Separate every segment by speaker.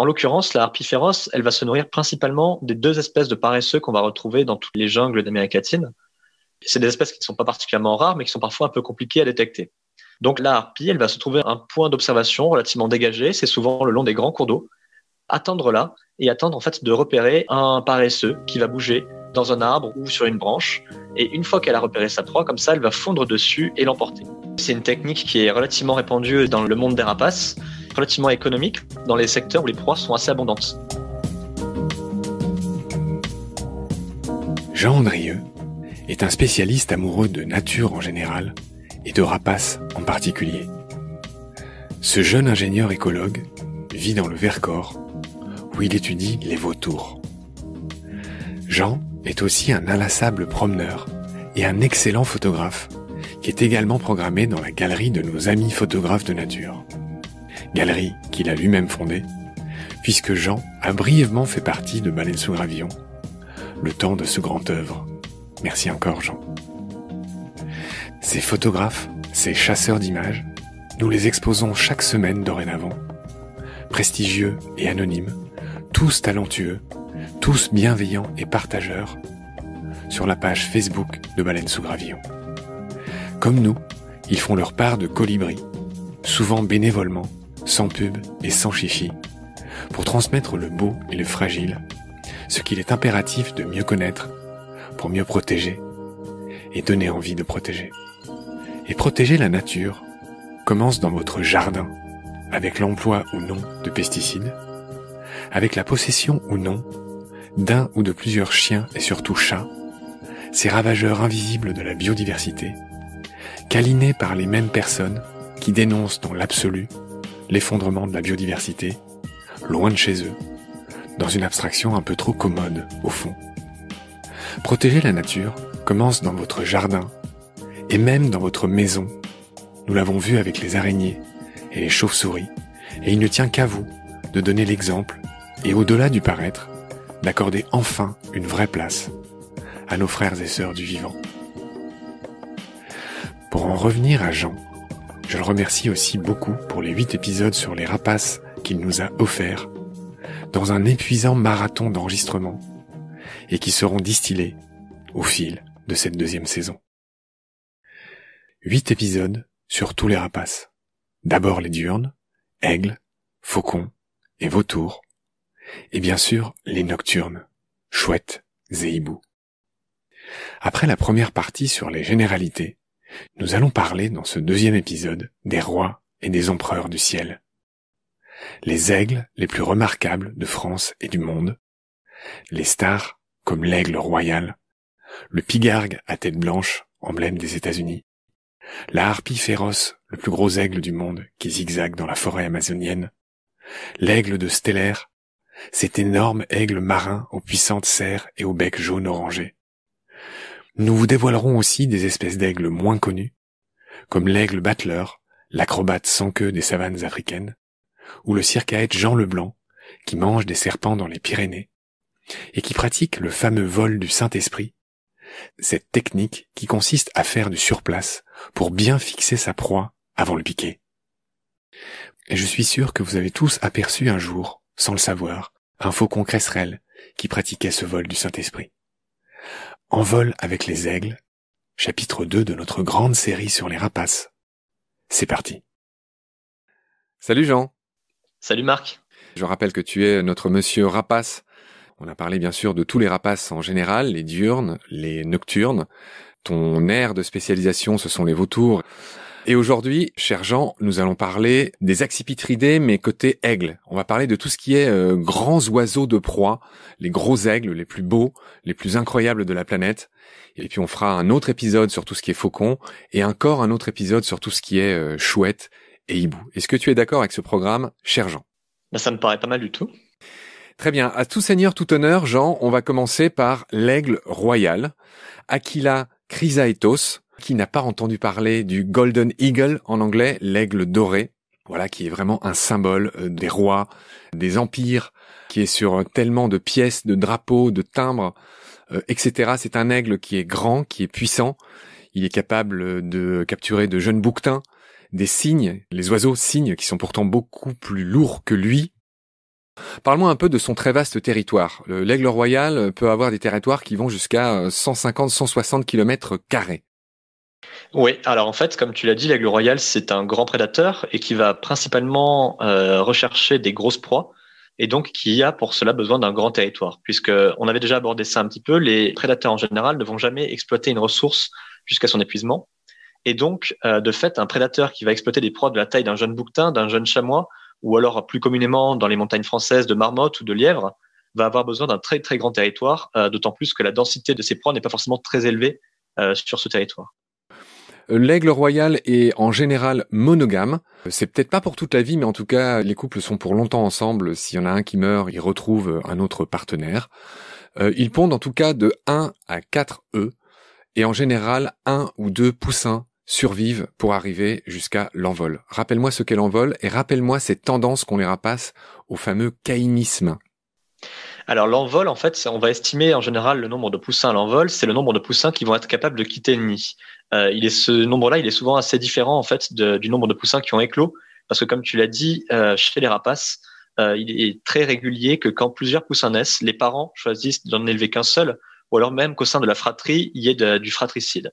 Speaker 1: En l'occurrence, la harpie féroce, elle va se nourrir principalement des deux espèces de paresseux qu'on va retrouver dans toutes les jungles d'Amérique latine. C'est des espèces qui ne sont pas particulièrement rares, mais qui sont parfois un peu compliquées à détecter. Donc la harpie, elle va se trouver un point d'observation relativement dégagé, c'est souvent le long des grands cours d'eau, attendre là et attendre en fait de repérer un paresseux qui va bouger dans un arbre ou sur une branche. Et une fois qu'elle a repéré sa proie, comme ça, elle va fondre dessus et l'emporter. C'est une technique qui est relativement répandue dans le monde des rapaces relativement économique dans les secteurs où les proies sont assez abondantes.
Speaker 2: Jean Andrieux est un spécialiste amoureux de nature en général et de rapaces en particulier. Ce jeune ingénieur écologue vit dans le Vercors où il étudie les vautours. Jean est aussi un inlassable promeneur et un excellent photographe qui est également programmé dans la galerie de nos amis photographes de nature galerie qu'il a lui-même fondée, puisque Jean a brièvement fait partie de Baleine sous Gravillon, le temps de ce grand œuvre. Merci encore Jean. Ces photographes, ces chasseurs d'images, nous les exposons chaque semaine dorénavant, prestigieux et anonymes, tous talentueux, tous bienveillants et partageurs, sur la page Facebook de Baleine sous Gravillon. Comme nous, ils font leur part de colibri, souvent bénévolement, sans pub et sans chichi, pour transmettre le beau et le fragile, ce qu'il est impératif de mieux connaître, pour mieux protéger, et donner envie de protéger. Et protéger la nature commence dans votre jardin, avec l'emploi ou non de pesticides, avec la possession ou non d'un ou de plusieurs chiens et surtout chats, ces ravageurs invisibles de la biodiversité, câlinés par les mêmes personnes qui dénoncent dans l'absolu l'effondrement de la biodiversité, loin de chez eux, dans une abstraction un peu trop commode, au fond. Protéger la nature commence dans votre jardin, et même dans votre maison. Nous l'avons vu avec les araignées et les chauves-souris, et il ne tient qu'à vous de donner l'exemple, et au-delà du paraître, d'accorder enfin une vraie place à nos frères et sœurs du vivant. Pour en revenir à Jean, je le remercie aussi beaucoup pour les huit épisodes sur les rapaces qu'il nous a offerts, dans un épuisant marathon d'enregistrement, et qui seront distillés au fil de cette deuxième saison. Huit épisodes sur tous les rapaces. D'abord les diurnes, aigles, faucons et vautours, et bien sûr les nocturnes, chouettes et hiboux. Après la première partie sur les généralités, nous allons parler dans ce deuxième épisode des rois et des empereurs du ciel. Les aigles les plus remarquables de France et du monde. Les stars, comme l'aigle royal. Le pigargue à tête blanche, emblème des États-Unis. La harpie féroce, le plus gros aigle du monde qui zigzague dans la forêt amazonienne. L'aigle de Stellaire, cet énorme aigle marin aux puissantes serres et au bec jaune orangé. Nous vous dévoilerons aussi des espèces d'aigles moins connues, comme l'aigle battleur, l'acrobate sans queue des savanes africaines, ou le circaète Jean Leblanc, qui mange des serpents dans les Pyrénées, et qui pratique le fameux vol du Saint-Esprit, cette technique qui consiste à faire du surplace pour bien fixer sa proie avant le piquer. Et je suis sûr que vous avez tous aperçu un jour, sans le savoir, un faucon cresserelle qui pratiquait ce vol du Saint-Esprit. En vol avec les aigles, chapitre 2 de notre grande série sur les rapaces. C'est parti.
Speaker 1: Salut Jean. Salut Marc.
Speaker 2: Je rappelle que tu es notre monsieur rapace. On a parlé bien sûr de tous les rapaces en général, les diurnes, les nocturnes. Ton air de spécialisation, ce sont les vautours. Et aujourd'hui, cher Jean, nous allons parler des accipitridés, mais côté aigle. On va parler de tout ce qui est euh, grands oiseaux de proie, les gros aigles les plus beaux, les plus incroyables de la planète. Et puis on fera un autre épisode sur tout ce qui est faucon, et encore un autre épisode sur tout ce qui est euh, chouette et hibou. Est-ce que tu es d'accord avec ce programme, cher Jean bah, Ça me paraît pas mal du tout. Très bien. À tout seigneur, tout honneur, Jean, on va commencer par l'aigle royal, Aquila chrysaetos, qui n'a pas entendu parler du Golden Eagle en anglais, l'aigle doré, voilà, qui est vraiment un symbole euh, des rois, des empires, qui est sur tellement de pièces, de drapeaux, de timbres, euh, etc. C'est un aigle qui est grand, qui est puissant. Il est capable euh, de capturer de jeunes bouquetins, des cygnes, les oiseaux cygnes qui sont pourtant beaucoup plus lourds que lui. Parle-moi un peu de son très vaste territoire. L'aigle royal peut avoir des territoires qui vont jusqu'à 150-160 km carrés.
Speaker 1: Oui, alors en fait, comme tu l'as dit, l'aigle royal, c'est un grand prédateur et qui va principalement euh, rechercher des grosses proies et donc qui a pour cela besoin d'un grand territoire, puisque on avait déjà abordé ça un petit peu, les prédateurs en général ne vont jamais exploiter une ressource jusqu'à son épuisement. Et donc, euh, de fait, un prédateur qui va exploiter des proies de la taille d'un jeune bouquetin, d'un jeune chamois, ou alors plus communément dans les montagnes françaises de marmottes ou de lièvres, va avoir besoin d'un très très grand territoire, euh, d'autant plus que la densité de ces proies n'est pas forcément très élevée sur ce territoire.
Speaker 2: L'aigle royal est en général monogame. C'est peut-être pas pour toute la vie, mais en tout cas, les couples sont pour longtemps ensemble. S'il y en a un qui meurt, il retrouve un autre partenaire. Euh, ils pondent en tout cas de 1 à 4 œufs, et en général, un ou deux poussins survivent pour arriver jusqu'à l'envol. Rappelle-moi ce qu'est l'envol et rappelle-moi ces tendances qu'on les rapace au fameux caïnisme.
Speaker 1: Alors l'envol, en fait, on va estimer en général le nombre de poussins à l'envol, c'est le nombre de poussins qui vont être capables de quitter le nid. Euh, il est ce nombre-là, il est souvent assez différent en fait du nombre de poussins qui ont éclos, parce que comme tu l'as dit, euh, chez les rapaces, euh, il est très régulier que quand plusieurs poussins naissent, les parents choisissent d'en élever qu'un seul, ou alors même qu'au sein de la fratrie, il y ait du fratricide.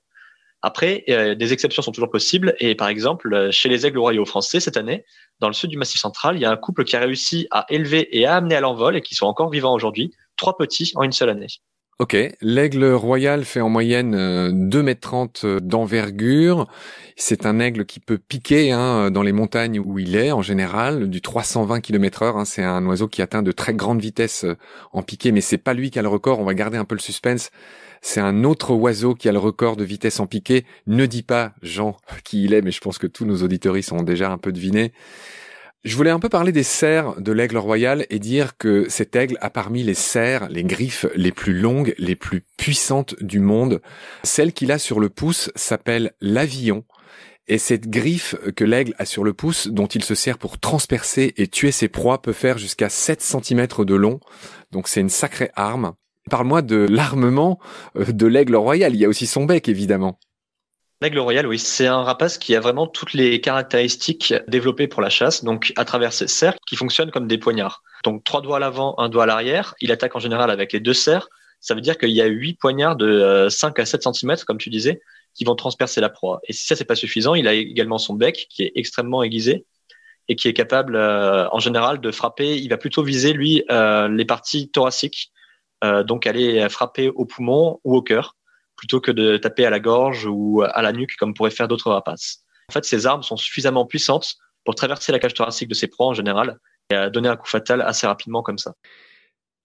Speaker 1: Après, euh, des exceptions sont toujours possibles. Et par exemple, euh, chez les aigles royaux français, cette année, dans le sud du Massif central, il y a un couple qui a réussi à élever et à amener à l'envol, et qui sont encore vivants aujourd'hui, trois petits en une seule année.
Speaker 2: Ok, l'aigle royal fait en moyenne euh, mètres m d'envergure. C'est un aigle qui peut piquer hein, dans les montagnes où il est en général, du 320 km heure. Hein. C'est un oiseau qui atteint de très grandes vitesses en piqué, mais c'est pas lui qui a le record. On va garder un peu le suspense c'est un autre oiseau qui a le record de vitesse en piqué. Ne dis pas, Jean, qui il est, mais je pense que tous nos auditories sont déjà un peu devinés. Je voulais un peu parler des serres de l'aigle royal et dire que cet aigle a parmi les serres, les griffes les plus longues, les plus puissantes du monde. Celle qu'il a sur le pouce s'appelle l'avion. Et cette griffe que l'aigle a sur le pouce, dont il se sert pour transpercer et tuer ses proies, peut faire jusqu'à 7 cm de long. Donc c'est une sacrée arme. Parle-moi de l'armement euh, de l'aigle royal. Il y a aussi son bec, évidemment.
Speaker 1: L'aigle royal, oui, c'est un rapace qui a vraiment toutes les caractéristiques développées pour la chasse, donc à travers ses cercles qui fonctionnent comme des poignards. Donc trois doigts à l'avant, un doigt à l'arrière, il attaque en général avec les deux serres, ça veut dire qu'il y a huit poignards de 5 euh, à 7 cm, comme tu disais, qui vont transpercer la proie. Et si ça, n'est pas suffisant, il a également son bec qui est extrêmement aiguisé et qui est capable, euh, en général, de frapper. Il va plutôt viser, lui, les parties thoraciques euh, donc aller frapper au poumon ou au cœur, plutôt que de taper à la gorge ou à la nuque comme pourraient faire d'autres rapaces. En fait, ces armes sont suffisamment puissantes pour traverser la cage thoracique de ses proies en général et donner un coup fatal assez rapidement comme ça.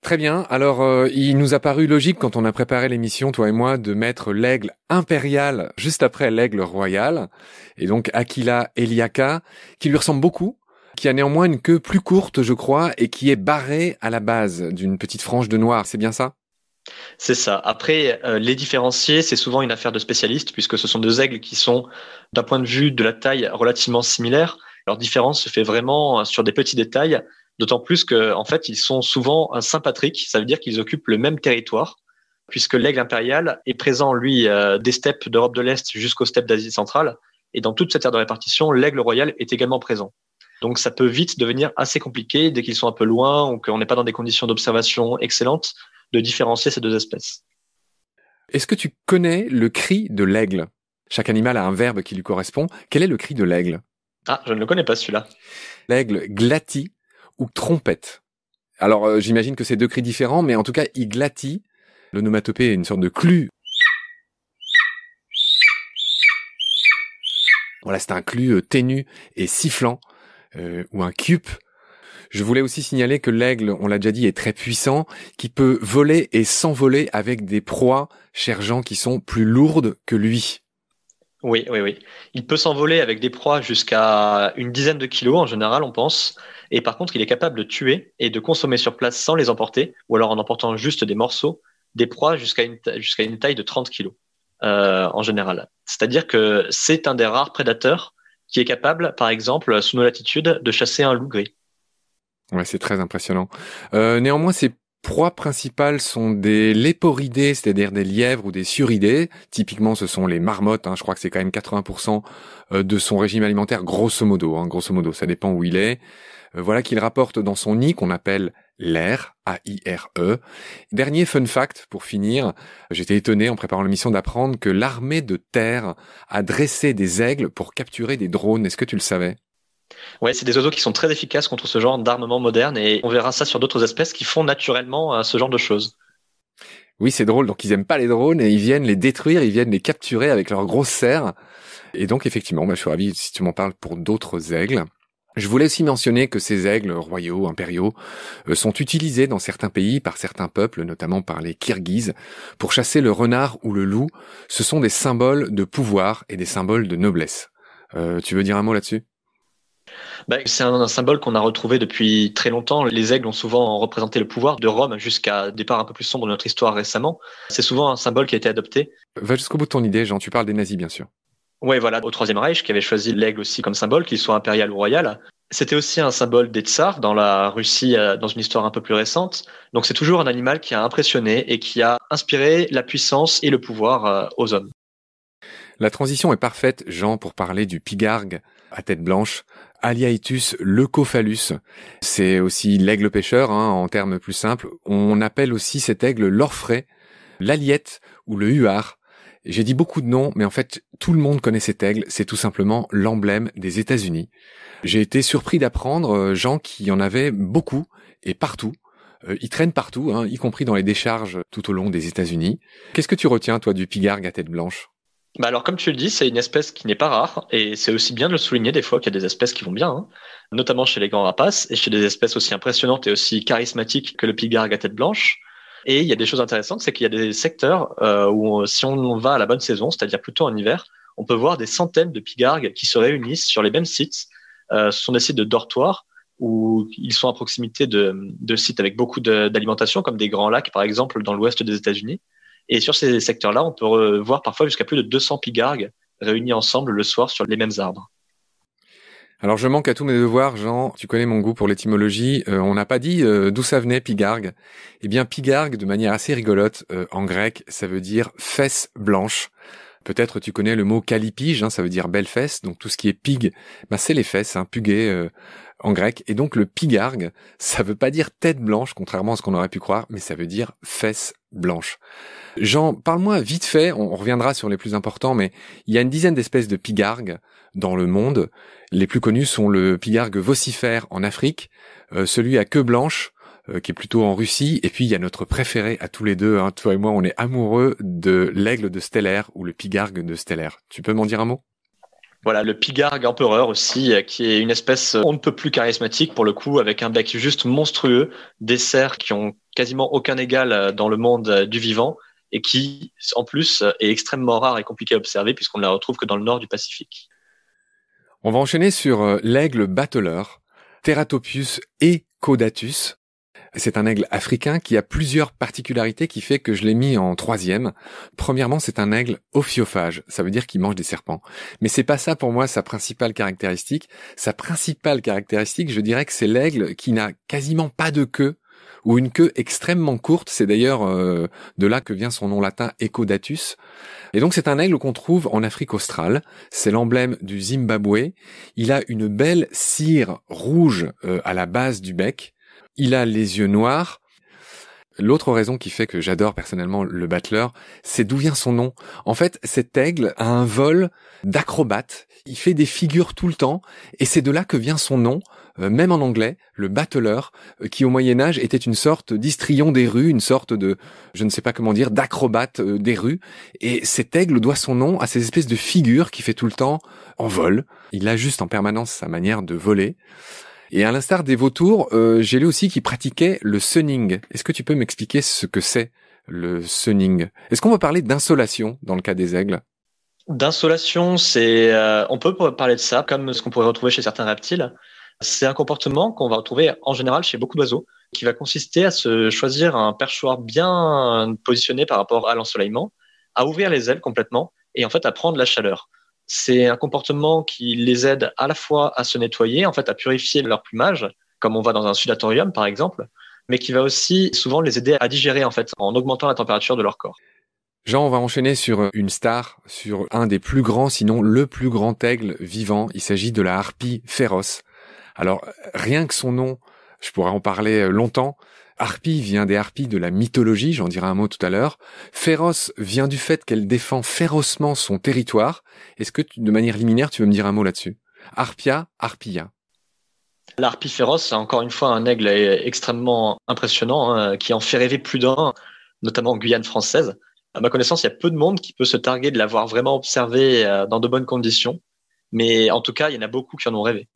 Speaker 2: Très bien. Alors, euh, il nous a paru logique quand on a préparé l'émission, toi et moi, de mettre l'aigle impérial juste après l'aigle royal, et donc Aquila Eliaka, qui lui ressemble beaucoup, qui a néanmoins une queue plus courte, je crois, et qui est barrée à la base d'une petite frange de noir. C'est bien ça c'est
Speaker 1: ça. Après, euh, les différencier, c'est souvent une affaire de spécialistes, puisque ce sont deux aigles qui sont, d'un point de vue de la taille, relativement similaires. Leur différence se fait vraiment sur des petits détails, d'autant plus qu'en en fait, ils sont souvent un ça veut dire qu'ils occupent le même territoire, puisque l'aigle impérial est présent, lui, euh, des steppes d'Europe de l'Est jusqu'aux steppes d'Asie centrale, et dans toute cette aire de répartition, l'aigle royal est également présent. Donc ça peut vite devenir assez compliqué dès qu'ils sont un peu loin ou qu'on n'est pas dans des conditions d'observation excellentes de différencier ces deux espèces.
Speaker 2: Est-ce que tu connais le cri de l'aigle Chaque animal a un verbe qui lui correspond. Quel est le cri de l'aigle Ah,
Speaker 1: je ne le connais pas celui-là.
Speaker 2: L'aigle glatit ou trompette. Alors euh, j'imagine que c'est deux cris différents, mais en tout cas il glatit. L'onomatopée est une sorte de clu Voilà, c'est un clu euh, ténu et sifflant euh, ou un cube. Je voulais aussi signaler que l'aigle, on l'a déjà dit, est très puissant, qui peut voler et s'envoler avec des proies, cher gens, qui sont plus lourdes que lui.
Speaker 1: Oui, oui, oui. Il peut s'envoler avec des proies jusqu'à une dizaine de kilos en général, on pense. Et par contre, il est capable de tuer et de consommer sur place sans les emporter, ou alors en emportant juste des morceaux, des proies jusqu'à une, taille de 30 kilos euh, en général. C'est-à-dire que c'est un des rares prédateurs qui est capable, par exemple, sous nos latitudes, de chasser un loup gris.
Speaker 2: Ouais, c'est très impressionnant. Euh, néanmoins, ses proies principales sont des léporidés, c'est-à-dire des lièvres ou des suridés. Typiquement, ce sont les marmottes. Hein. Je crois que c'est quand même 80% euh, de son régime alimentaire, grosso modo. Hein, grosso modo, ça dépend où il est. Euh, voilà qu'il rapporte dans son nid qu'on appelle L'air, A-I-R-E. Dernier fun fact pour finir, j'étais étonné en préparant la mission d'apprendre que l'armée de terre a dressé des aigles pour capturer des drones. Est-ce que tu le savais
Speaker 1: Ouais, c'est des oiseaux qui sont très efficaces contre ce genre d'armement moderne et on verra ça sur d'autres espèces qui font naturellement euh, ce genre de choses.
Speaker 2: Oui, c'est drôle. Donc, ils aiment pas les drones et ils viennent les détruire, ils viennent les capturer avec leurs grosses serres. Et donc, effectivement, bah, je suis ravi si tu m'en parles pour d'autres aigles. Je voulais aussi mentionner que ces aigles royaux, impériaux, euh, sont utilisés dans certains pays par certains peuples, notamment par les Kirghizes, pour chasser le renard ou le loup. Ce sont des symboles de pouvoir et des symboles de noblesse. Euh, tu veux dire un mot là-dessus
Speaker 1: bah, c'est un, un, symbole qu'on a retrouvé depuis très longtemps. Les aigles ont souvent représenté le pouvoir de Rome jusqu'à des parts un peu plus sombres de notre histoire récemment. C'est souvent un symbole qui a été adopté. Va jusqu'au bout de ton idée, Jean. Tu parles des nazis, bien sûr. Oui, voilà, au Troisième Reich, qui avait choisi l'aigle aussi comme symbole, qu'il soit impérial ou royal. C'était aussi un symbole des tsars dans la Russie, euh, dans une histoire un peu plus récente. Donc c'est toujours un animal qui a impressionné et qui a inspiré la puissance et le pouvoir euh, aux hommes.
Speaker 2: La transition est parfaite, Jean, pour parler du pigargue à tête blanche, Aliaetus leucophalus. C'est aussi l'aigle pêcheur, hein, en termes plus simples. On appelle aussi cet aigle l'orfraie, l'aliette ou le huard. J'ai dit beaucoup de noms, mais en fait, tout le monde connaît cet aigle. C'est tout simplement l'emblème des États-Unis. J'ai été surpris d'apprendre, euh, gens qui en avaient beaucoup et partout. Euh, ils traînent partout, hein, y compris dans les décharges tout au long des États-Unis. Qu'est-ce que tu retiens, toi, du pigargue à tête blanche
Speaker 1: bah alors comme tu le dis, c'est une espèce qui n'est pas rare et c'est aussi bien de le souligner des fois qu'il y a des espèces qui vont bien, hein, notamment chez les grands rapaces et chez des espèces aussi impressionnantes et aussi charismatiques que le pigargue à tête blanche. Et il y a des choses intéressantes, c'est qu'il y a des secteurs euh, où si on va à la bonne saison, c'est-à-dire plutôt en hiver, on peut voir des centaines de pigargues qui se réunissent sur les mêmes sites. Euh, ce sont des sites de dortoirs où ils sont à proximité de, sites avec beaucoup d'alimentation, comme des grands lacs, par exemple, dans l'ouest des États-Unis. Et sur ces secteurs-là, on peut voir parfois jusqu'à plus de 200 pigargues réunis ensemble le soir sur les mêmes arbres.
Speaker 2: Alors je manque à tous mes devoirs, Jean. Tu connais mon goût pour l'étymologie. Euh, on n'a pas dit euh, d'où ça venait Pigargue. Eh bien Pigargue, de manière assez rigolote, euh, en grec, ça veut dire fesse blanche. Peut-être tu connais le mot calipige, hein, ça veut dire belle fesse, donc tout ce qui est pig, bah, c'est les fesses, hein, euh, en grec. Et donc le pigargue, ça veut pas dire tête blanche, contrairement à ce qu'on aurait pu croire, mais ça veut dire fesse blanche. J'en parle-moi vite fait, on, reviendra sur les plus importants, mais il y a une dizaine d'espèces de pigargue dans le monde. Les plus connus sont le pigargue vocifère en Afrique, euh, celui à queue blanche euh, qui est plutôt en Russie. Et puis il y a notre préféré à tous les deux, hein, toi et moi, on est amoureux de l'aigle de Stellaire ou le pigargue de Stellaire. Tu peux m'en dire un mot
Speaker 1: voilà, le pigargue empereur aussi, euh, qui est une espèce euh, on ne peut plus charismatique pour le coup, avec un bec juste monstrueux, des cerfs qui ont quasiment aucun égal dans le monde du vivant et qui, en plus, est extrêmement rare et compliqué à observer puisqu'on ne la retrouve que dans le nord du Pacifique.
Speaker 2: On va enchaîner sur l'aigle battleur, terratopius et Codatus, c'est un aigle africain qui a plusieurs particularités qui fait que je l'ai mis en troisième. Premièrement, c'est un aigle ophiophage. Ça veut dire qu'il mange des serpents. Mais c'est pas ça pour moi sa principale caractéristique. Sa principale caractéristique, je dirais que c'est l'aigle qui n'a quasiment pas de queue ou une queue extrêmement courte. C'est d'ailleurs euh, de là que vient son nom latin Ecodatus. Et donc c'est un aigle qu'on trouve en Afrique australe. C'est l'emblème du Zimbabwe. Il a une belle cire rouge euh, à la base du bec il a les yeux noirs. L'autre raison qui fait que j'adore personnellement le battleur, c'est d'où vient son nom. En fait, cet aigle a un vol d'acrobate. Il fait des figures tout le temps, et c'est de là que vient son nom, euh, même en anglais, le battleur, euh, qui au Moyen Âge était une sorte d'histrion des rues, une sorte de, je ne sais pas comment dire, d'acrobate euh, des rues. Et cet aigle doit son nom à ces espèces de figures qu'il fait tout le temps en vol. Il a juste en permanence sa manière de voler. Et à l'instar des vautours, euh, j'ai lu aussi qu'ils pratiquaient le sunning. Est-ce que tu peux m'expliquer ce que c'est le sunning Est-ce qu'on va parler d'insolation dans le cas des aigles
Speaker 1: D'insolation, c'est euh, on peut parler de ça comme ce qu'on pourrait retrouver chez certains reptiles. C'est un comportement qu'on va retrouver en général chez beaucoup d'oiseaux, qui va consister à se choisir un perchoir bien positionné par rapport à l'ensoleillement, à ouvrir les ailes complètement et en fait à prendre la chaleur c'est un comportement qui les aide à la fois à se nettoyer, en fait, à purifier leur plumage, comme on va dans un sudatorium, par exemple, mais qui va aussi souvent les aider à digérer, en fait, en augmentant la température de leur corps.
Speaker 2: Jean, on va enchaîner sur une star, sur un des plus grands, sinon le plus grand aigle vivant. Il s'agit de la harpie féroce. Alors, rien que son nom, je pourrais en parler longtemps, harpie vient des harpies de la mythologie, j'en dirai un mot tout à l'heure. Féroce vient du fait qu'elle défend férocement son territoire. Est-ce que de manière liminaire, tu veux me dire un mot là-dessus Harpia, harpia.
Speaker 1: L'harpie féroce, c'est encore une fois un aigle extrêmement impressionnant hein, qui en fait rêver plus d'un, notamment en Guyane française. À ma connaissance, il y a peu de monde qui peut se targuer de l'avoir vraiment observé euh, dans de bonnes conditions, mais en tout cas, il y en a beaucoup qui en ont rêvé.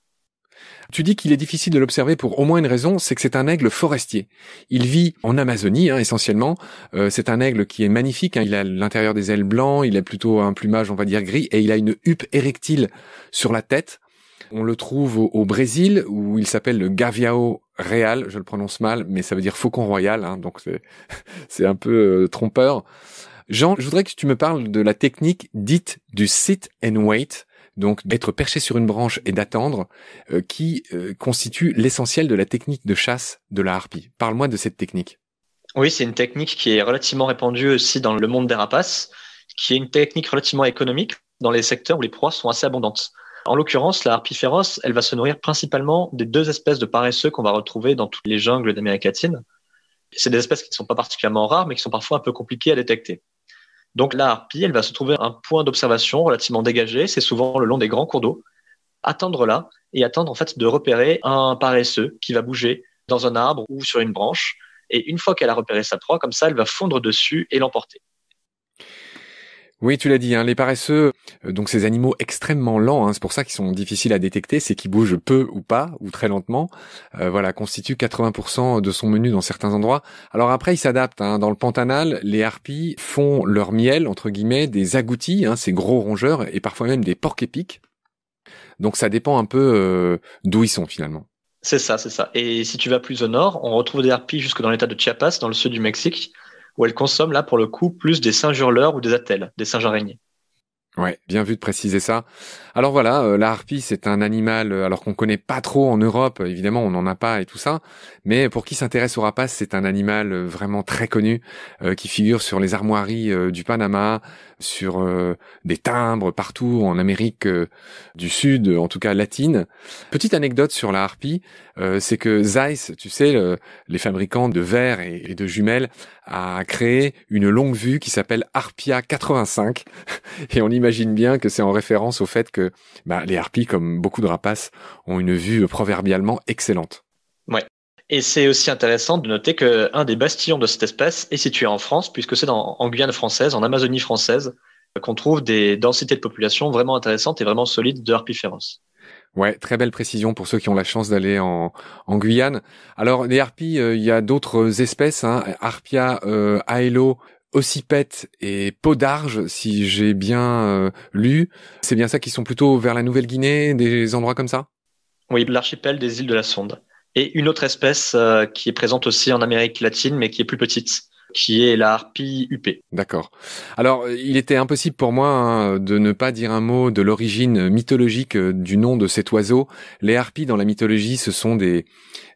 Speaker 2: Tu dis qu'il est difficile de l'observer pour au moins une raison, c'est que c'est un aigle forestier. Il vit en Amazonie hein, essentiellement. Euh, c'est un aigle qui est magnifique. Hein. Il a l'intérieur des ailes blancs, il a plutôt un plumage, on va dire gris, et il a une huppe érectile sur la tête. On le trouve au, Brésil où il s'appelle le gaviao real. Je le prononce mal, mais ça veut dire faucon royal. Hein, donc c'est un peu euh, trompeur. Jean, je voudrais que tu me parles de la technique dite du sit and wait donc d'être perché sur une branche et d'attendre, euh, qui euh, constitue l'essentiel de la technique de chasse de la harpie. Parle-moi de cette technique.
Speaker 1: Oui, c'est une technique qui est relativement répandue aussi dans le monde des rapaces, qui est une technique relativement économique dans les secteurs où les proies sont assez abondantes. En l'occurrence, la harpie féroce, elle va se nourrir principalement des deux espèces de paresseux qu'on va retrouver dans toutes les jungles d'Amérique latine. C'est des espèces qui ne sont pas particulièrement rares, mais qui sont parfois un peu compliquées à détecter. Donc la harpie, elle va se trouver un point d'observation relativement dégagé, c'est souvent le long des grands cours d'eau, attendre là et attendre en fait de repérer un paresseux qui va bouger dans un arbre ou sur une branche. Et une fois qu'elle a repéré sa proie, comme ça, elle va fondre dessus et l'emporter.
Speaker 2: Oui, tu l'as dit, hein, les paresseux, euh, donc ces animaux extrêmement lents, hein, c'est pour ça qu'ils sont difficiles à détecter, c'est qu'ils bougent peu ou pas, ou très lentement, euh, voilà, constituent 80% de son menu dans certains endroits. Alors après, ils s'adaptent. Hein. Dans le Pantanal, les harpies font leur miel, entre guillemets, des agoutis, ces gros rongeurs, et parfois même des porcs épics. Donc ça dépend un peu euh, d'où ils sont finalement.
Speaker 1: C'est ça, c'est ça. Et si tu vas plus au nord, on retrouve des harpies jusque dans l'état de Chiapas, dans le sud du Mexique où elle consomme là pour le coup plus des singes hurleurs ou des attelles, des singes araignées.
Speaker 2: Ouais, bien vu de préciser ça. Alors voilà, euh, la harpie c'est un animal euh, alors qu'on connaît pas trop en Europe, euh, évidemment on n'en a pas et tout ça, mais pour qui s'intéresse au rapace, c'est un animal vraiment très connu qui figure sur les armoiries du Panama, sur euh, des timbres partout en Amérique euh, du Sud, euh, en tout cas latine. Petite anecdote sur la harpie, c'est que Zeiss, tu sais, les fabricants de verres et, de jumelles, a créé une longue vue qui s'appelle Harpia 85, et on imagine bien que c'est en référence au fait que bah, les harpies, comme beaucoup de rapaces, ont une vue proverbialement excellente.
Speaker 1: Ouais. Et c'est aussi intéressant de noter qu'un des bastions de cette espèce est situé en France, puisque c'est en Guyane française, en Amazonie française, qu'on trouve des densités de population vraiment intéressantes et vraiment solides de Harpiferos.
Speaker 2: Ouais, très belle précision pour ceux qui ont la chance d'aller en, Guyane. Alors, les harpies, euh, il y a d'autres espèces, hein, Harpia euh, aelo, et et d'arge, si j'ai bien euh, lu. C'est bien ça qui sont plutôt vers la Nouvelle-Guinée, des endroits comme ça
Speaker 1: Oui, l'archipel des îles de la Sonde et une autre espèce euh, qui est présente aussi en Amérique latine, mais qui est plus petite qui est la harpie
Speaker 2: huppée. D'accord. Alors, il était impossible pour moi hein, de ne pas dire un mot de l'origine mythologique euh, du nom de cet oiseau. Les harpies dans la mythologie, ce sont des,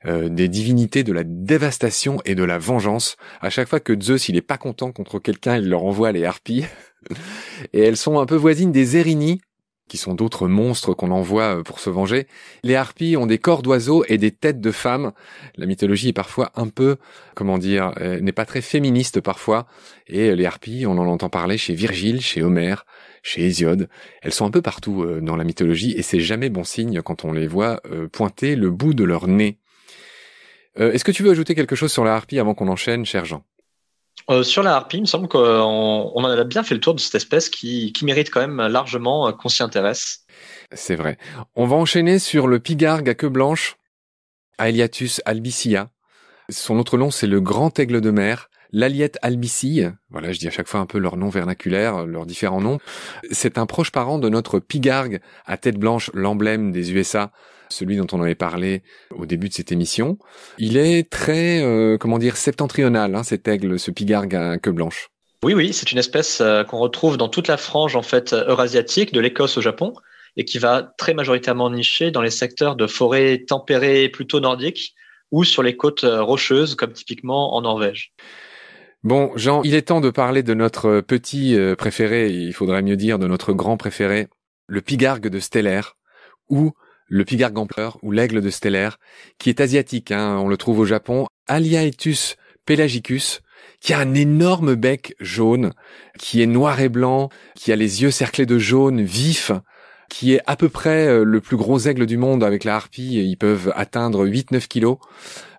Speaker 2: euh, des divinités de la dévastation et de la vengeance. À chaque fois que Zeus, il est pas content contre quelqu'un, il leur envoie les harpies. et elles sont un peu voisines des Érinies, qui sont d'autres monstres qu'on envoie euh, pour se venger. Les harpies ont des corps d'oiseaux et des têtes de femmes. La mythologie est parfois un peu, comment dire, euh, n'est pas très féministe parfois. Et euh, les harpies, on en entend parler chez Virgile, chez Homère, chez Hésiode. Elles sont un peu partout dans la mythologie et c'est jamais bon signe quand on les voit pointer le bout de leur nez. Est-ce que tu veux ajouter quelque chose sur la harpie avant qu'on enchaîne, cher Jean
Speaker 1: euh, sur la harpie, il me semble qu'on en a bien fait le tour de cette espèce qui, qui mérite quand même largement euh, qu'on s'y intéresse.
Speaker 2: C'est vrai. On va enchaîner sur le pigargue à queue blanche, Aeliatus albicilla. Son autre nom, c'est le grand aigle de mer. L'aliette albicille, voilà, je dis à chaque fois un peu leur nom vernaculaire, leurs différents noms, c'est un proche parent de notre pigargue à tête blanche, l'emblème des USA, celui dont on avait parlé au début de cette émission. Il est très, euh, comment dire, septentrional, hein, cet aigle, ce pigargue à queue blanche.
Speaker 1: Oui, oui, c'est une espèce euh, qu'on retrouve dans toute la frange en fait euh, eurasiatique, de l'Écosse au Japon, et qui va très majoritairement nicher dans les secteurs de forêts tempérées plutôt nordiques ou sur les côtes rocheuses, comme typiquement en Norvège.
Speaker 2: Bon, Jean, il est temps de parler de notre petit préféré, il faudrait mieux dire de notre grand préféré, le pigargue de Stellaire, ou le pigar ou l'aigle de Stellaire, qui est asiatique, hein, on le trouve au Japon, Aliaetus pelagicus, qui a un énorme bec jaune, qui est noir et blanc, qui a les yeux cerclés de jaune vif, qui est à peu près euh, le plus gros aigle du monde avec la harpie, ils peuvent atteindre 8-9 kilos.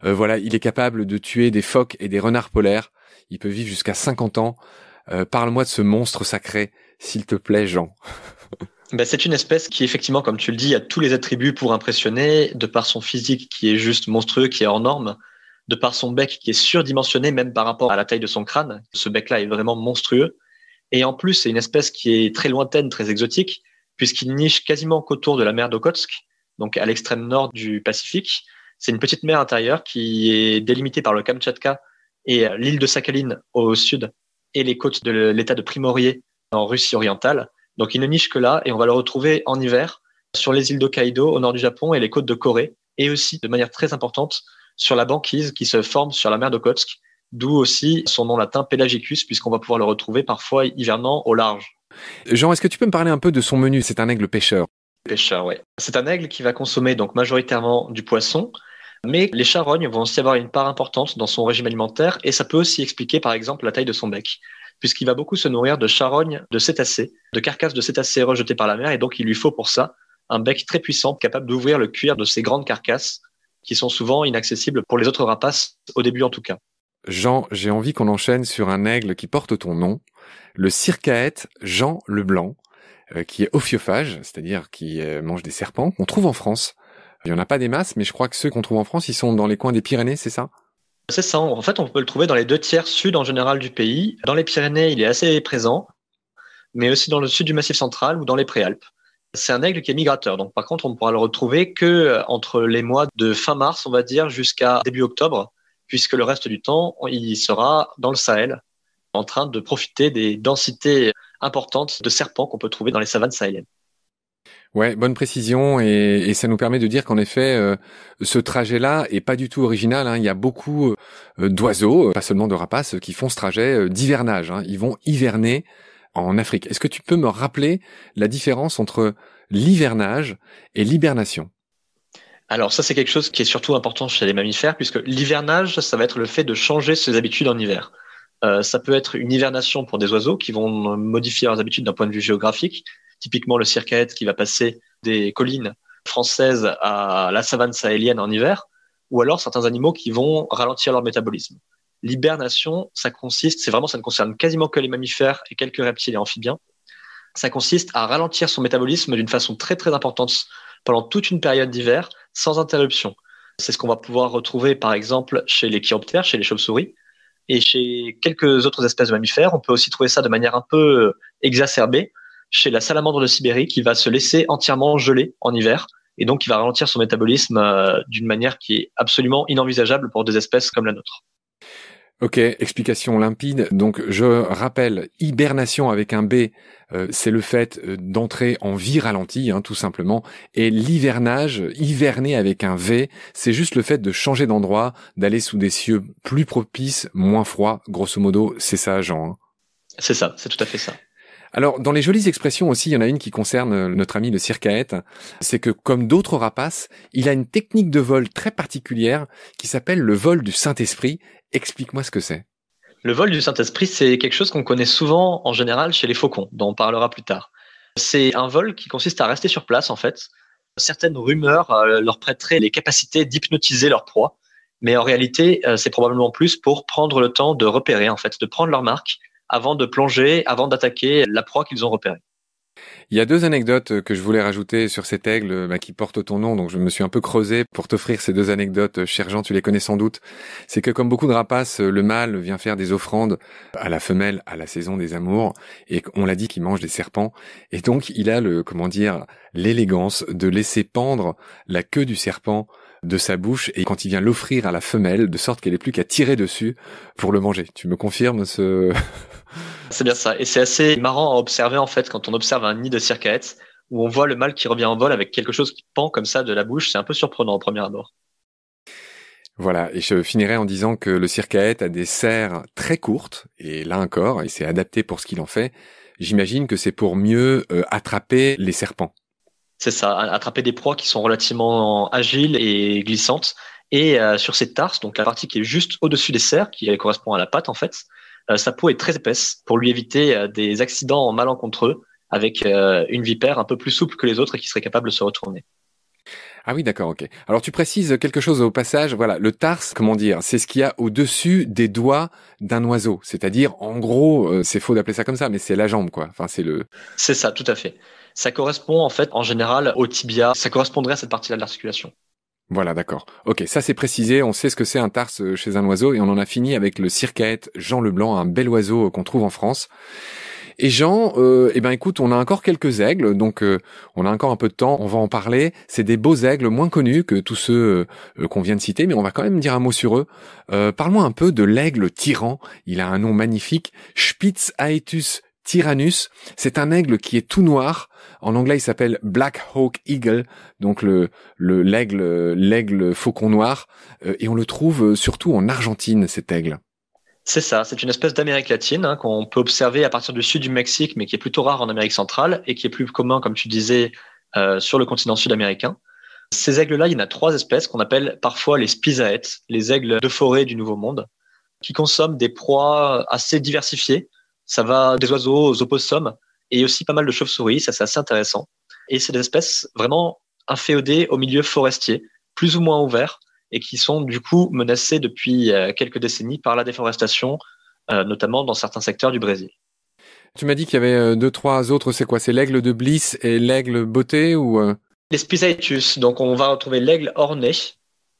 Speaker 2: Euh, voilà, il est capable de tuer des phoques et des renards polaires, il peut vivre jusqu'à 50 ans. Euh, parle-moi de ce monstre sacré, s'il te plaît Jean.
Speaker 1: Bah, c'est une espèce qui, effectivement, comme tu le dis, a tous les attributs pour impressionner, de par son physique qui est juste monstrueux, qui est hors norme, de par son bec qui est surdimensionné même par rapport à la taille de son crâne. Ce bec-là est vraiment monstrueux. Et en plus, c'est une espèce qui est très lointaine, très exotique, puisqu'il niche quasiment qu'autour de la mer d'Okhotsk, donc à l'extrême nord du Pacifique. C'est une petite mer intérieure qui est délimitée par le Kamtchatka et l'île de Sakhalin au sud et les côtes de l'État de Primorié en Russie orientale. Donc il ne niche que là et on va le retrouver en hiver sur les îles d'Hokkaido au nord du Japon et les côtes de Corée et aussi de manière très importante sur la banquise qui se forme sur la mer Kotsk, d'où aussi son nom latin Pelagicus puisqu'on va pouvoir le retrouver parfois hivernant au large.
Speaker 2: Jean, est-ce que tu peux me parler un peu de son menu C'est un aigle pêcheur.
Speaker 1: Pêcheur, oui. C'est un aigle qui va consommer donc majoritairement du poisson, mais les charognes vont aussi avoir une part importante dans son régime alimentaire et ça peut aussi expliquer par exemple la taille de son bec puisqu'il va beaucoup se nourrir de charognes, de cétacés, de carcasses de cétacés rejetées par la mer, et donc il lui faut pour ça un bec très puissant capable d'ouvrir le cuir de ces grandes carcasses qui sont souvent inaccessibles pour les autres rapaces, au début en tout cas.
Speaker 2: Jean, j'ai envie qu'on enchaîne sur un aigle qui porte ton nom, le circaète Jean Leblanc, euh, qui est ophiophage, c'est-à-dire qui euh, mange des serpents, qu'on trouve en France. Il n'y en a pas des masses, mais je crois que ceux qu'on trouve en France, ils sont dans les coins des Pyrénées,
Speaker 1: c'est ça c'est ça. En fait, on peut le trouver dans les deux tiers sud en général du pays. Dans les Pyrénées, il est assez présent, mais aussi dans le sud du Massif central ou dans les Préalpes. C'est un aigle qui est migrateur. Donc, par contre, on ne pourra le retrouver que euh, entre les mois de fin mars, on va dire, jusqu'à début octobre, puisque le reste du temps, il sera dans le Sahel, en train de profiter des densités euh, importantes de serpents qu'on peut trouver dans les savanes sahéliennes.
Speaker 2: Ouais, bonne précision et, ça nous permet de dire qu'en effet, euh, ce trajet-là est pas du tout original. Hein. Il y a beaucoup euh, d'oiseaux, euh, pas seulement de rapaces, qui font ce trajet d'hivernage. Hein. Ils vont hiverner en Afrique. Est-ce que tu peux me rappeler la différence entre l'hivernage et l'hibernation
Speaker 1: alors ça, c'est quelque chose qui est surtout important chez les mammifères, puisque l'hivernage, ça va être le fait de changer ses habitudes en hiver. ça peut être une hivernation pour des oiseaux qui vont modifier leurs habitudes d'un point de vue géographique. Typiquement le circuit qui va passer des collines françaises à la savane sahélienne en hiver, ou alors certains animaux qui vont ralentir leur métabolisme. L'hibernation, ça consiste, c'est vraiment, ça ne concerne quasiment que les mammifères et quelques reptiles et amphibiens. Ça consiste à ralentir son métabolisme d'une façon très très importante pendant toute une période d'hiver sans interruption. C'est ce qu'on va pouvoir retrouver par exemple chez les chiroptères, chez les chauves-souris et chez quelques autres espèces de mammifères. On peut aussi trouver ça de manière un peu euh, exacerbée chez la salamandre de Sibérie qui va se laisser entièrement geler en hiver et donc qui va ralentir son métabolisme euh, d'une manière qui est absolument inenvisageable pour des espèces comme la nôtre.
Speaker 2: Ok, explication limpide. Donc je rappelle, hibernation avec un B, euh, c'est le fait euh, d'entrer en vie ralentie, hein, tout simplement. Et l'hivernage, hiverner avec un V, c'est juste le fait de changer d'endroit, d'aller sous des cieux plus propices, moins froids. Grosso modo, c'est ça, Jean. Hein. C'est
Speaker 1: ça, c'est tout à fait ça.
Speaker 2: Alors, dans les jolies expressions aussi, il y en a une qui concerne euh, notre ami le circaète. C'est que, comme d'autres rapaces, il a une technique de vol très particulière qui s'appelle le vol du Saint-Esprit. Explique-moi ce que c'est.
Speaker 1: Le vol du Saint-Esprit, c'est quelque chose qu'on connaît souvent en général chez les faucons, dont on parlera plus tard. C'est un vol qui consiste à rester sur place, en fait. Certaines rumeurs euh, leur prêteraient les capacités d'hypnotiser leur proie, mais en réalité, euh, c'est probablement plus pour prendre le temps de repérer, en fait, de prendre leur marque avant de plonger, avant d'attaquer la proie qu'ils ont repérée.
Speaker 2: Il y a deux anecdotes que je voulais rajouter sur cet aigle bah, qui porte ton nom, donc je me suis un peu creusé pour t'offrir ces deux anecdotes. Cher Jean, tu les connais sans doute. C'est que comme beaucoup de rapaces, le mâle vient faire des offrandes à la femelle à la saison des amours, et on l'a dit qu'il mange des serpents, et donc il a le comment dire l'élégance de laisser pendre la queue du serpent de sa bouche et quand il vient l'offrir à la femelle, de sorte qu'elle n'est plus qu'à tirer dessus pour le manger. Tu me confirmes ce
Speaker 1: C'est bien ça. Et c'est assez marrant à observer, en fait, quand on observe un nid de circaète, où on voit le mâle qui revient en vol avec quelque chose qui pend comme ça de la bouche. C'est un peu surprenant au premier abord.
Speaker 2: Voilà, et je finirai en disant que le circaète a des serres très courtes, et là encore, et s'est adapté pour ce qu'il en fait, j'imagine que c'est pour mieux euh, attraper les serpents.
Speaker 1: C'est ça, attraper des proies qui sont relativement agiles et glissantes. Et euh, sur ces tarses, donc la partie qui est juste au-dessus des serres, qui correspond à la patte en fait, euh, sa peau est très épaisse pour lui éviter euh, des accidents malencontreux avec euh, une vipère un peu plus souple que les autres et qui serait capable de se retourner.
Speaker 2: Ah oui, d'accord, ok. Alors tu précises quelque chose au passage. Voilà, le tarse, comment dire, c'est ce qu'il y a au-dessus des doigts d'un oiseau. C'est-à-dire, en gros, c'est faux d'appeler
Speaker 1: ça comme ça, mais c'est la
Speaker 2: jambe, quoi. Enfin, c'est le.
Speaker 1: C'est ça, tout à fait. Ça correspond en fait, en général, au tibia. Ça correspondrait à cette partie-là de l'articulation.
Speaker 2: Voilà, d'accord. Ok, ça c'est précisé, on sait ce que c'est un tarse euh, chez un oiseau et on en a fini avec le circaète Jean Leblanc, un bel oiseau euh, qu'on trouve en France. Et Jean, euh, eh ben écoute, on a encore quelques aigles, donc on a encore un peu de temps, on va en parler. C'est des beaux aigles moins connus que tous ceux qu'on vient de citer, mais on va quand même dire un mot sur eux. Parle-moi un peu de l'aigle tyran. Il a un nom magnifique, Spitz aetus Tyrannus, c'est un aigle qui est tout noir. En anglais, il s'appelle Black Hawk Eagle, donc le l'aigle l'aigle faucon noir, euh, et on le trouve euh, surtout en Argentine cet aigle.
Speaker 1: C'est ça, c'est une espèce d'Amérique latine hein, qu'on peut observer à partir du sud du Mexique, mais qui est plutôt rare en Amérique centrale et qui est plus commun, comme tu disais, euh, sur le continent sud-américain. Ces aigles-là, il y en a trois espèces qu'on appelle parfois les spizaètes, les aigles de forêt du Nouveau Monde, qui consomment des proies assez diversifiées, ça va des oiseaux aux opossums et aussi pas mal de chauves-souris, ça c'est assez intéressant. Et c'est des espèces vraiment inféodées au milieu forestier, plus ou moins ouvert, et qui sont du coup menacées depuis euh, quelques décennies par la déforestation, euh, notamment dans certains secteurs du Brésil.
Speaker 2: Tu m'as dit qu'il y avait euh, deux, trois autres, c'est quoi C'est l'aigle de Bliss et l'aigle beauté ou
Speaker 1: Les Spizaetus, donc on va retrouver l'aigle orné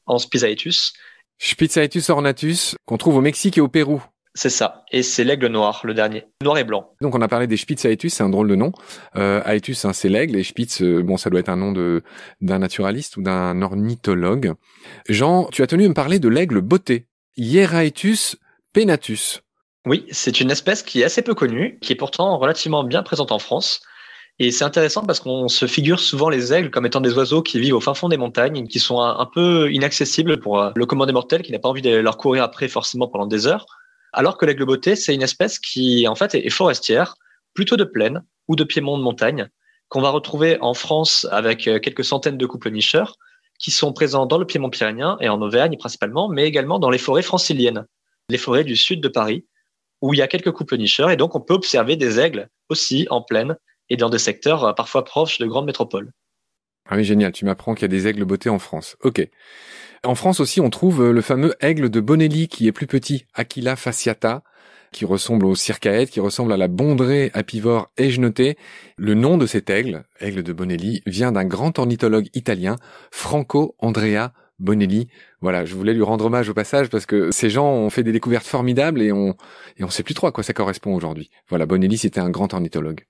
Speaker 1: en Spizaetus.
Speaker 2: Spizaetus
Speaker 1: ornatus qu'on trouve au Mexique et au Pérou. C'est ça. Et c'est l'aigle noir, le dernier. Noir et blanc.
Speaker 2: Donc on a parlé des Spitz Aetus, c'est un drôle de nom. Euh, Aetus, hein, c'est l'aigle, et Spitz, euh, bon, ça doit être un nom de d'un naturaliste ou d'un ornithologue. Jean, tu as tenu à me parler de l'aigle
Speaker 1: beauté. Hieraetus penatus. Oui, c'est une espèce qui est assez peu connue, qui est pourtant relativement bien présente en France. Et c'est intéressant parce qu'on se figure souvent les aigles comme étant des oiseaux qui vivent au fin fond des montagnes, qui sont un, peu inaccessibles pour euh, le commandé mortel qui n'a pas envie de leur courir après forcément pendant des heures alors que l'aigle beauté, c'est une espèce qui, en fait, est forestière, plutôt de plaine ou de piémont de montagne, qu'on va retrouver en France avec euh, quelques centaines de couples nicheurs, qui sont présents dans le piémont pyrénéen et en Auvergne principalement, mais également dans les forêts franciliennes, les forêts du sud de Paris, où il y a quelques couples nicheurs, et donc on peut observer des aigles aussi en plaine et dans des secteurs euh, parfois proches de grandes métropoles.
Speaker 2: Ah oui, génial, tu m'apprends qu'il y a des aigles beauté en France. Ok. En France aussi, on trouve euh, le fameux aigle de Bonelli qui est plus petit, Aquila fasciata, qui ressemble au circaète, qui ressemble à la bondrée apivore égenotée. Le nom de cet aigle, aigle de Bonelli, vient d'un grand ornithologue italien, Franco Andrea Bonelli. Voilà, je voulais lui rendre hommage au passage parce que ces gens ont fait des découvertes formidables et on et sait plus trop à quoi ça correspond aujourd'hui. Voilà, Bonelli c'était un grand ornithologue.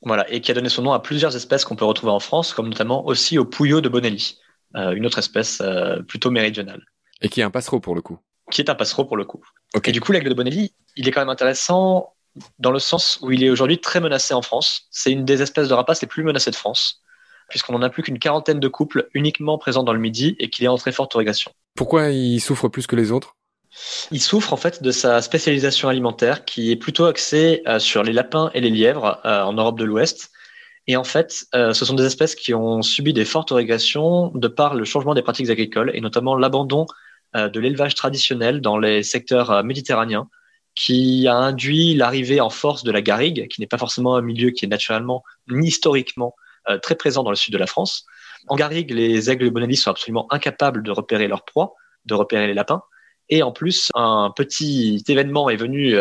Speaker 1: Voilà, et qui a donné son nom à plusieurs espèces qu'on peut retrouver en France, comme notamment aussi au Pouillot de Bonelli. Euh, une autre espèce euh, plutôt méridionale. Et qui est un passereau pour le coup. Qui est un passereau pour le coup. Et du coup, l'aigle de Bonelli, il est quand même intéressant dans le sens où il est aujourd'hui très menacé en France. C'est une des espèces de rapaces les plus menacées de France, puisqu'on n'en a plus qu'une quarantaine de couples uniquement présents dans le Midi et qu'il est en très forte régression.
Speaker 2: Pourquoi il souffre plus que les autres
Speaker 1: il souffre en fait de sa spécialisation alimentaire qui est plutôt axée euh, sur les lapins et les lièvres en Europe de l'Ouest et en fait, euh, ce sont des espèces qui ont subi des fortes régressions de par le changement des pratiques agricoles et notamment l'abandon euh, de l'élevage traditionnel dans les secteurs euh, méditerranéens, qui a induit l'arrivée en force de la garrigue, qui n'est pas forcément un milieu qui est naturellement ni historiquement très présent dans le sud de la France. En garrigue, les aigles bonavis sont absolument incapables de repérer leurs proies, de repérer les lapins. Et en plus, un petit événement est venu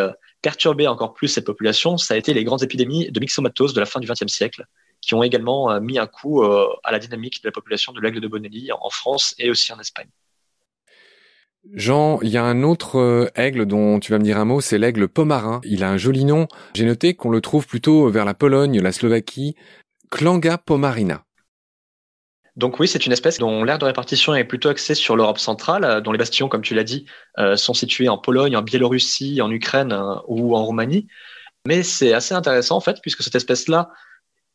Speaker 1: Perturber encore plus cette population, ça a été les grandes épidémies de myxomatose de la fin du XXe siècle, qui ont également euh, mis un coup euh, à la dynamique de la population de l'aigle de Bonelli en France et aussi en Espagne.
Speaker 2: Jean, il y a un autre euh, aigle dont tu vas me dire un mot, c'est l'aigle pomarin. Il a un joli nom. J'ai noté qu'on le trouve plutôt vers la Pologne, la Slovaquie, Klanga pomarina.
Speaker 1: Donc oui, c'est une espèce dont l'aire de répartition est plutôt axée sur l'Europe centrale, euh, dont les bastions, comme tu l'as dit, euh, sont situés en Pologne, en Biélorussie, en Ukraine euh, ou en Roumanie. Mais c'est assez intéressant en fait, puisque cette espèce-là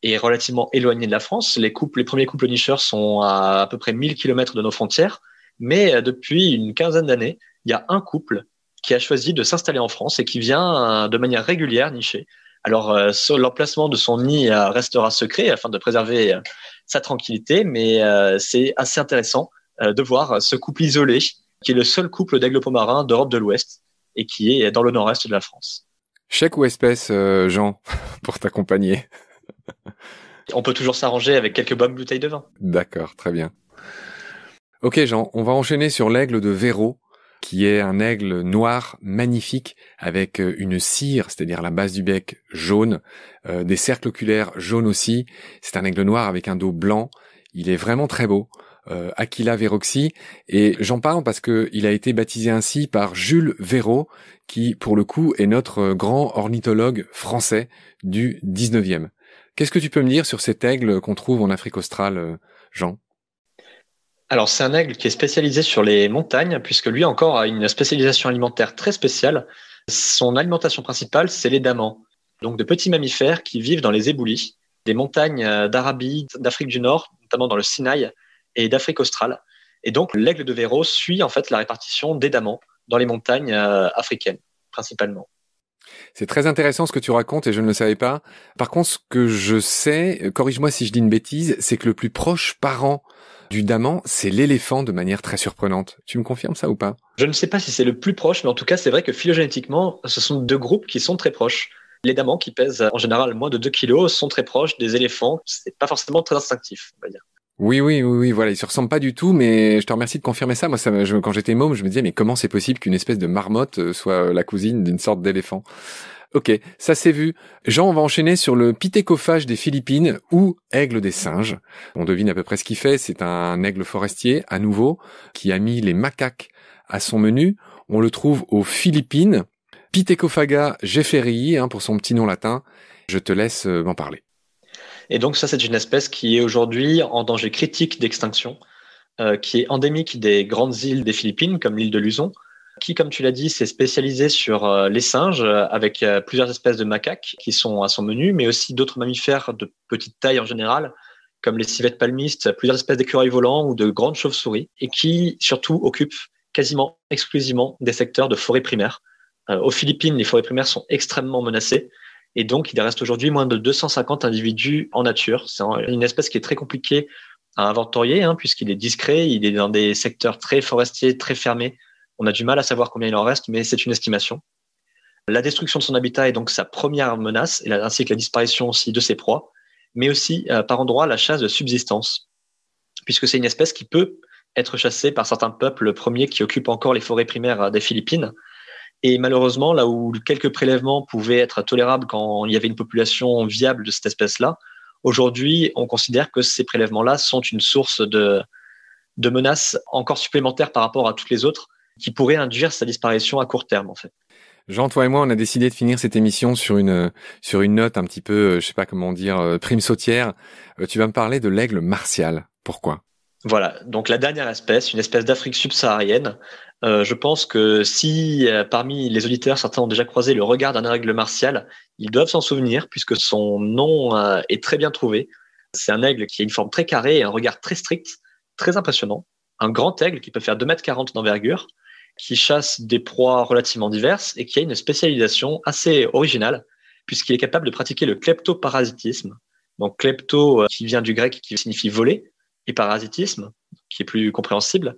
Speaker 1: est relativement éloignée de la France. Les, couples, les premiers couples nicheurs sont à à peu près 1000 km de nos frontières, mais depuis une quinzaine d'années, il y a un couple qui a choisi de s'installer en France et qui vient de manière régulière nicher. Alors, l'emplacement de son nid restera secret afin de préserver sa tranquillité, mais euh, c'est assez intéressant euh, de voir ce couple isolé, qui est le seul couple d'aigles pomarins d'Europe de l'Ouest et qui est dans le nord-est de la France.
Speaker 2: Chèque ou espèce, euh, Jean, pour t'accompagner
Speaker 1: On peut toujours s'arranger avec quelques bonnes bouteilles de vin.
Speaker 2: D'accord, très bien. Ok Jean, on va enchaîner sur l'aigle de Véro, qui est un aigle noir magnifique avec euh, une cire, c'est-à-dire la base du bec jaune, euh, des cercles oculaires jaunes aussi. C'est un aigle noir avec un dos blanc. Il est vraiment très beau. Euh, Aquila Veroxy et j'en parle parce que il a été baptisé ainsi par Jules Véro qui pour le coup est notre grand ornithologue français du 19e. Qu'est-ce que tu peux me dire sur cet aigle qu'on trouve en Afrique australe
Speaker 1: Jean alors c'est un aigle qui est spécialisé sur les montagnes, puisque lui encore a une spécialisation alimentaire très spéciale. Son alimentation principale, c'est les damans, donc de petits mammifères qui vivent dans les éboulis, des montagnes euh, d'Arabie, d'Afrique du Nord, notamment dans le Sinaï et d'Afrique australe. Et donc l'aigle de Véro suit en fait la répartition des damans dans les montagnes euh, africaines principalement.
Speaker 2: C'est très intéressant ce que tu racontes et je ne le savais pas. Par contre, ce que je sais, corrige-moi si je dis une bêtise, c'est que le plus proche parent du daman, c'est l'éléphant de manière très surprenante. Tu me confirmes ça ou pas
Speaker 1: Je ne sais pas si c'est le plus proche, mais en tout cas, c'est vrai que phylogénétiquement, ce sont deux groupes qui sont très proches. Les damans qui pèsent en général moins de 2 kilos sont très proches des éléphants. C'est pas forcément très instinctif, on va dire.
Speaker 2: Oui, oui, oui, oui, voilà, ils se ressemblent pas du tout, mais je te remercie de confirmer ça. Moi, quand j'étais môme, je me disais, mais comment c'est possible qu'une espèce de marmotte euh, soit euh, la cousine d'une sorte d'éléphant Ok, ça c'est vu. Jean, on va enchaîner sur le pithécophage des Philippines ou aigle des singes. On devine à peu près ce qu'il fait. C'est un aigle forestier, à nouveau, qui a mis les macaques à son menu. On le trouve aux Philippines. Pithecophaga jefferii, hein, pour son petit nom latin. Je te laisse m'en euh, parler.
Speaker 1: Et donc ça, c'est une espèce qui est aujourd'hui en danger critique d'extinction, euh, qui est endémique des grandes îles des Philippines, comme l'île de Luzon, qui, comme tu l'as dit, s'est spécialisée sur euh, les singes, euh, avec plusieurs espèces de macaques qui sont à son menu, mais aussi d'autres mammifères de petite taille en général, comme les civettes palmistes, plusieurs espèces d'écureuils volants ou de grandes chauves-souris, et qui surtout occupent quasiment exclusivement des secteurs de forêts primaires. aux Philippines, les forêts primaires sont extrêmement menacées et donc, il reste aujourd'hui moins de 250 individus en nature. C'est une espèce qui est très compliquée à inventorier, hein, puisqu'il est discret, il est dans des secteurs très forestiers, très fermés. On a du mal à savoir combien il en reste, mais c'est une estimation. La destruction de son habitat est donc sa première menace, ainsi que la disparition aussi de ses proies, mais aussi euh, par endroits la chasse de subsistance, puisque c'est une espèce qui peut être chassée par certains peuples premiers qui occupent encore les forêts primaires euh, des Philippines, et malheureusement, là où quelques prélèvements pouvaient être tolérables quand il y avait une population viable de cette espèce-là, aujourd'hui, on considère que ces prélèvements-là sont une source de, de menaces encore supplémentaires par rapport à toutes les autres qui pourraient induire sa disparition à court terme, en fait.
Speaker 2: Jean, toi et moi, on a décidé de finir cette émission sur une sur une note un petit peu, euh, je sais pas comment dire, euh, prime sautière. Euh, tu vas me parler de l'aigle martial. Pourquoi
Speaker 1: Voilà. Donc la dernière espèce, une espèce d'Afrique subsaharienne, euh, je pense que si euh, parmi les auditeurs, certains ont déjà croisé le regard d'un aigle martial, ils doivent s'en souvenir puisque son nom euh, est très bien trouvé. C'est un aigle qui a une forme très carrée et un regard très strict, très impressionnant. Un grand aigle qui peut faire 2,40 m d'envergure, qui chasse des proies relativement diverses et qui a une spécialisation assez originale puisqu'il est capable de pratiquer le kleptoparasitisme. Donc klepto qui vient du grec qui signifie voler et parasitisme qui est plus compréhensible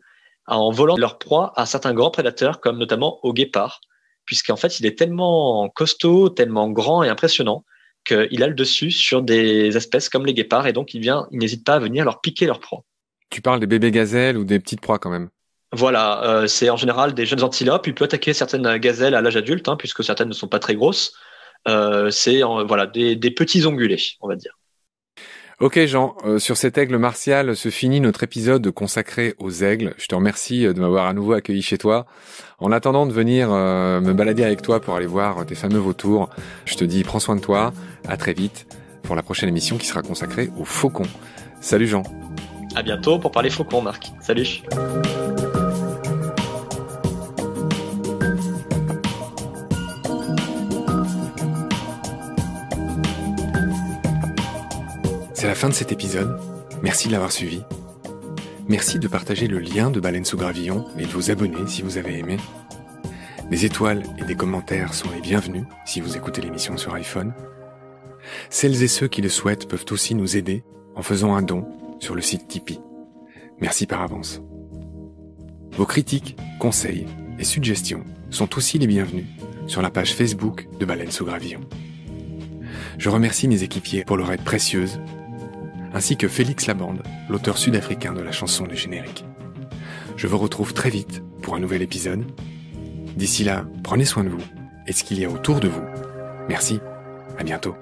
Speaker 1: en volant leur proie à certains grands prédateurs, comme notamment au guépard, puisqu'en fait, il est tellement costaud, tellement grand et impressionnant qu'il a le dessus sur des espèces comme les guépards, et donc il, vient, il n'hésite pas à venir leur piquer leur proie.
Speaker 2: Tu parles des bébés gazelles ou des petites proies quand même
Speaker 1: voilà, euh, c'est en général des jeunes antilopes. Il peut attaquer certaines gazelles à l'âge adulte, hein, puisque certaines ne sont pas très grosses. Euh, c'est voilà des, petits ongulés, on va dire. Ok Jean, euh, sur cet aigle martial
Speaker 2: se finit notre épisode consacré aux aigles. Je te remercie euh, de m'avoir à nouveau accueilli chez toi. En attendant de venir euh, me balader avec toi pour aller voir tes fameux vautours, je te dis prends soin de toi, à très vite pour la prochaine émission qui sera consacrée aux faucons. Salut Jean.
Speaker 1: À bientôt pour parler faucons Marc. Salut.
Speaker 2: la fin de cet épisode. Merci de l'avoir suivi. Merci de partager le lien de Baleine sous Gravillon et de vous abonner si vous avez aimé. Des étoiles et des commentaires sont les bienvenus si vous écoutez l'émission sur iPhone. Celles et ceux qui le souhaitent peuvent aussi nous aider en faisant un don sur le site Tipeee. Merci par avance. Vos critiques, conseils et suggestions sont aussi les bienvenus sur la page Facebook de Baleine sous Gravillon. Je remercie mes équipiers pour leur aide précieuse ainsi que Félix Labande, l'auteur sud-africain de la chanson du générique. Je vous retrouve très vite pour un nouvel épisode. D'ici là, prenez soin de vous et ce qu'il y a autour de vous. Merci, à bientôt.